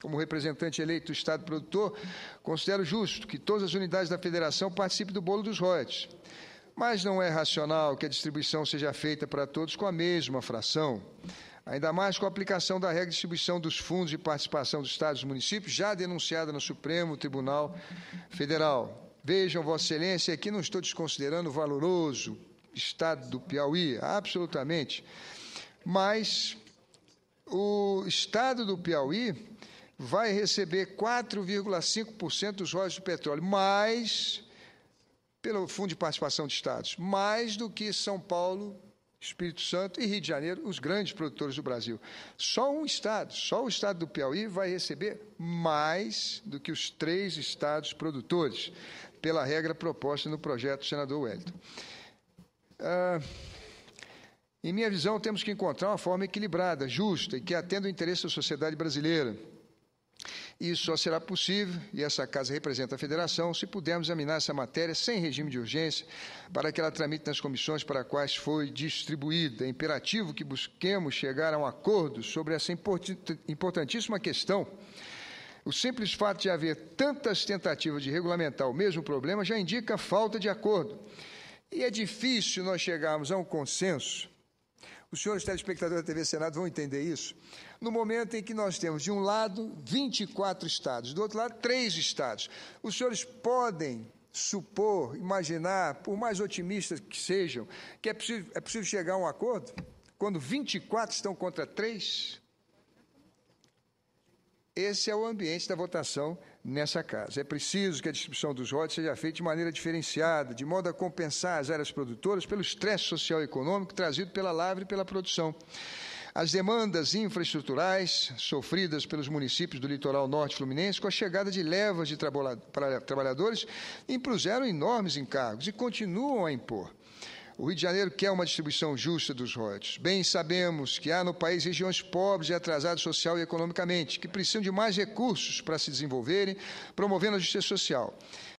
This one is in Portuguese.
Como representante eleito do Estado produtor, considero justo que todas as unidades da federação participem do bolo dos royalties. Mas não é racional que a distribuição seja feita para todos com a mesma fração. Ainda mais com a aplicação da regra de distribuição dos fundos de participação dos Estados e municípios, já denunciada no Supremo Tribunal Federal. Vejam, Vossa Excelência, aqui não estou desconsiderando o valoroso Estado do Piauí, absolutamente. Mas o estado do Piauí vai receber 4,5% dos royalties do petróleo, mais, pelo Fundo de Participação de Estados, mais do que São Paulo, Espírito Santo e Rio de Janeiro, os grandes produtores do Brasil. Só um estado, só o estado do Piauí vai receber mais do que os três estados produtores, pela regra proposta no projeto do senador Wellington. Uh, em minha visão, temos que encontrar uma forma equilibrada, justa e que atenda o interesse da sociedade brasileira. Isso só será possível, e essa casa representa a federação, se pudermos examinar essa matéria sem regime de urgência, para que ela tramite nas comissões para as quais foi distribuída. É imperativo que busquemos chegar a um acordo sobre essa importantíssima questão. O simples fato de haver tantas tentativas de regulamentar o mesmo problema já indica falta de acordo. E é difícil nós chegarmos a um consenso os senhores telespectadores da TV Senado vão entender isso. No momento em que nós temos, de um lado, 24 estados, do outro lado, três estados. Os senhores podem supor, imaginar, por mais otimistas que sejam, que é possível, é possível chegar a um acordo? Quando 24 estão contra três. Esse é o ambiente da votação nessa casa. É preciso que a distribuição dos royalties seja feita de maneira diferenciada, de modo a compensar as áreas produtoras pelo estresse social e econômico trazido pela lavra e pela produção. As demandas infraestruturais sofridas pelos municípios do litoral norte fluminense com a chegada de levas de trabalhadores impuseram enormes encargos e continuam a impor. O Rio de Janeiro quer uma distribuição justa dos royalties. Bem sabemos que há no país regiões pobres e atrasadas social e economicamente, que precisam de mais recursos para se desenvolverem, promovendo a justiça social.